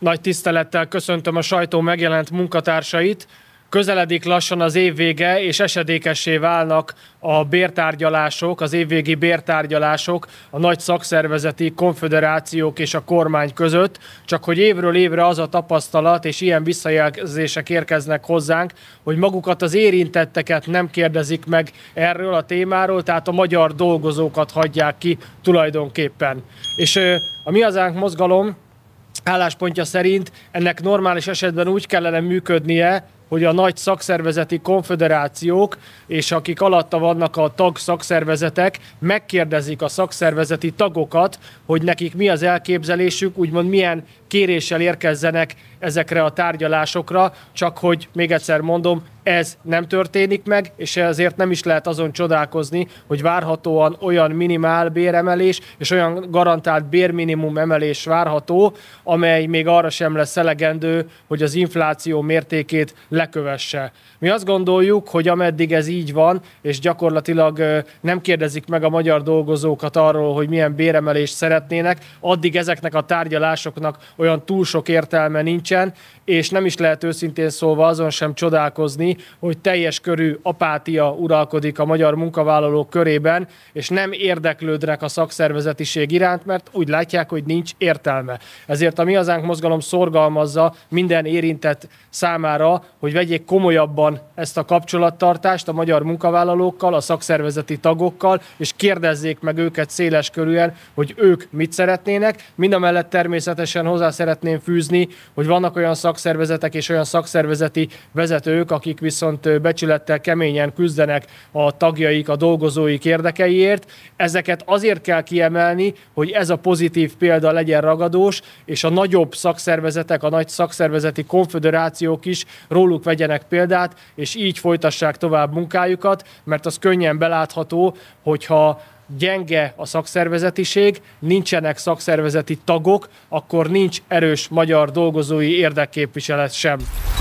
Nagy tisztelettel köszöntöm a sajtó megjelent munkatársait. Közeledik lassan az év vége, és esedékessé válnak a bértárgyalások, az évvégi bértárgyalások a nagy szakszervezeti konfederációk és a kormány között, csak hogy évről évre az a tapasztalat, és ilyen visszajelzések érkeznek hozzánk, hogy magukat az érintetteket nem kérdezik meg erről a témáról, tehát a magyar dolgozókat hagyják ki tulajdonképpen. És a Mi Hazánk Mozgalom álláspontja szerint ennek normális esetben úgy kellene működnie, hogy a nagy szakszervezeti konfederációk, és akik alatta vannak a tag szakszervezetek, megkérdezik a szakszervezeti tagokat, hogy nekik mi az elképzelésük, úgymond milyen kéréssel érkezzenek ezekre a tárgyalásokra, csak hogy még egyszer mondom, ez nem történik meg, és ezért nem is lehet azon csodálkozni, hogy várhatóan olyan minimál béremelés és olyan garantált bérminimum emelés várható, amely még arra sem lesz elegendő, hogy az infláció mértékét lekövesse. Mi azt gondoljuk, hogy ameddig ez így van, és gyakorlatilag nem kérdezik meg a magyar dolgozókat arról, hogy milyen béremelést szeretnének, addig ezeknek a tárgyalásoknak olyan túl sok értelme nincsen, és nem is lehet őszintén szólva azon sem csodálkozni, hogy teljes körű apátia uralkodik a magyar munkavállalók körében, és nem érdeklődnek a szakszervezetiség iránt, mert úgy látják, hogy nincs értelme. Ezért a Mi Hazánk Mozgalom szorgalmazza minden érintett számára, hogy vegyék komolyabban ezt a kapcsolattartást a magyar munkavállalókkal, a szakszervezeti tagokkal, és kérdezzék meg őket széles körűen, hogy ők mit szeretnének. mellett természetesen hozzá szeretném fűzni, hogy vannak olyan szakszervezetek és olyan szakszervezeti vezetők, akik viszont becsülettel keményen küzdenek a tagjaik, a dolgozóik érdekeiért. Ezeket azért kell kiemelni, hogy ez a pozitív példa legyen ragadós, és a nagyobb szakszervezetek, a nagy szakszervezeti konfederációk is róluk vegyenek példát, és így folytassák tovább munkájukat, mert az könnyen belátható, hogyha gyenge a szakszervezetiség, nincsenek szakszervezeti tagok, akkor nincs erős magyar dolgozói érdekképviselet sem.